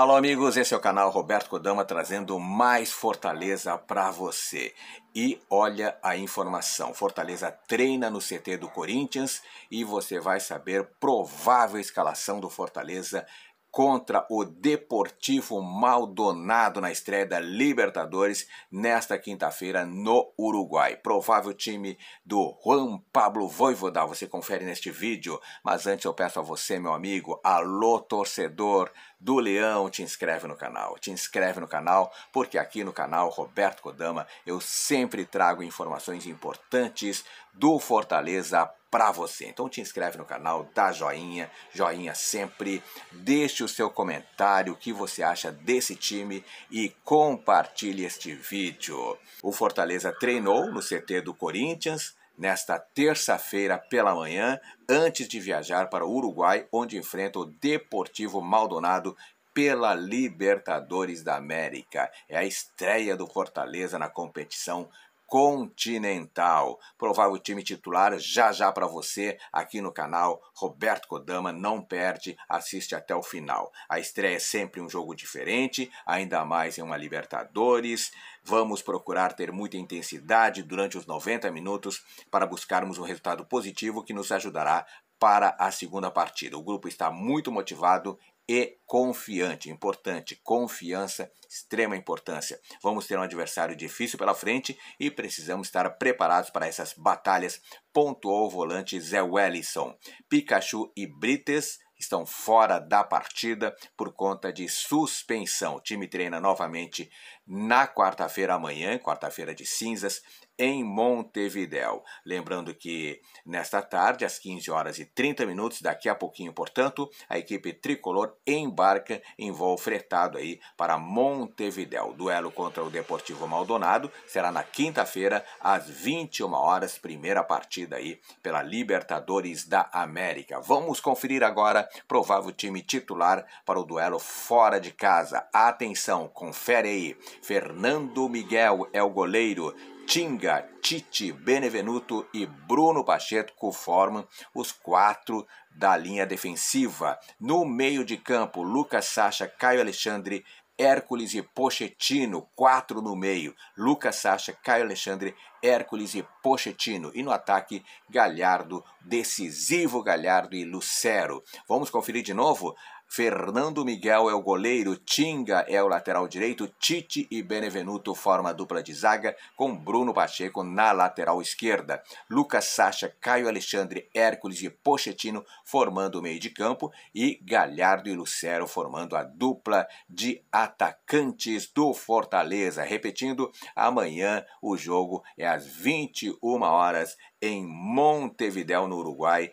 Alô, amigos, esse é o canal Roberto Kodama trazendo mais Fortaleza para você. E olha a informação: Fortaleza treina no CT do Corinthians e você vai saber provável escalação do Fortaleza contra o Deportivo Maldonado na estreia da Libertadores nesta quinta-feira no Uruguai. Provável time do Juan Pablo Voivoda, você confere neste vídeo. Mas antes eu peço a você, meu amigo, alô torcedor do Leão, te inscreve no canal. Te inscreve no canal, porque aqui no canal Roberto Kodama eu sempre trago informações importantes do Fortaleza para você. Então te inscreve no canal, dá joinha, joinha sempre, deixe o seu comentário, o que você acha desse time e compartilhe este vídeo. O Fortaleza treinou no CT do Corinthians nesta terça-feira pela manhã, antes de viajar para o Uruguai, onde enfrenta o Deportivo Maldonado pela Libertadores da América. É a estreia do Fortaleza na competição Continental. Provável time titular já já para você aqui no canal Roberto Kodama. Não perde, assiste até o final. A estreia é sempre um jogo diferente, ainda mais em uma Libertadores. Vamos procurar ter muita intensidade durante os 90 minutos para buscarmos um resultado positivo que nos ajudará para a segunda partida. O grupo está muito motivado e confiante. Importante, confiança, extrema importância. Vamos ter um adversário difícil pela frente e precisamos estar preparados para essas batalhas. Pontuou o volante Zé Wellison. Pikachu e Brites estão fora da partida por conta de suspensão. O time treina novamente na quarta-feira amanhã, quarta-feira de cinzas, em Montevidéu. Lembrando que nesta tarde, às 15 horas e 30 minutos, daqui a pouquinho, portanto, a equipe tricolor embarca em voo fretado aí para Montevidéu. duelo contra o Deportivo Maldonado será na quinta-feira, às 21 horas, primeira partida aí pela Libertadores da América. Vamos conferir agora provável time titular para o duelo fora de casa. Atenção, confere aí. Fernando Miguel é o goleiro. Tinga, Tite, Benevenuto e Bruno Pacheco formam os quatro da linha defensiva. No meio de campo, Lucas Sacha, Caio Alexandre, Hércules e Pochettino, quatro no meio. Lucas Sacha, Caio Alexandre, Hércules e Pochettino. E no ataque, Galhardo, decisivo Galhardo e Lucero. Vamos conferir de novo Fernando Miguel é o goleiro, Tinga é o lateral direito, Tite e Benevenuto formam a dupla de zaga com Bruno Pacheco na lateral esquerda. Lucas Sacha, Caio Alexandre, Hércules e Pochettino formando o meio de campo e Galhardo e Lucero formando a dupla de atacantes do Fortaleza. Repetindo, amanhã o jogo é às 21 horas em Montevidéu, no Uruguai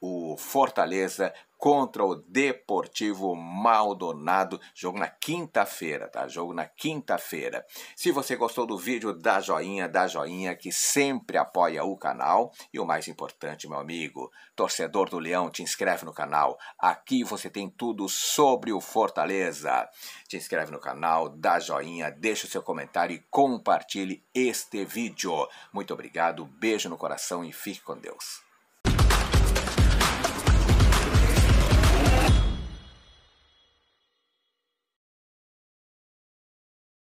o Fortaleza contra o Deportivo Maldonado. Jogo na quinta-feira, tá? Jogo na quinta-feira. Se você gostou do vídeo, dá joinha, dá joinha, que sempre apoia o canal. E o mais importante, meu amigo, torcedor do Leão, te inscreve no canal. Aqui você tem tudo sobre o Fortaleza. Te inscreve no canal, dá joinha, deixa o seu comentário e compartilhe este vídeo. Muito obrigado, beijo no coração e fique com Deus.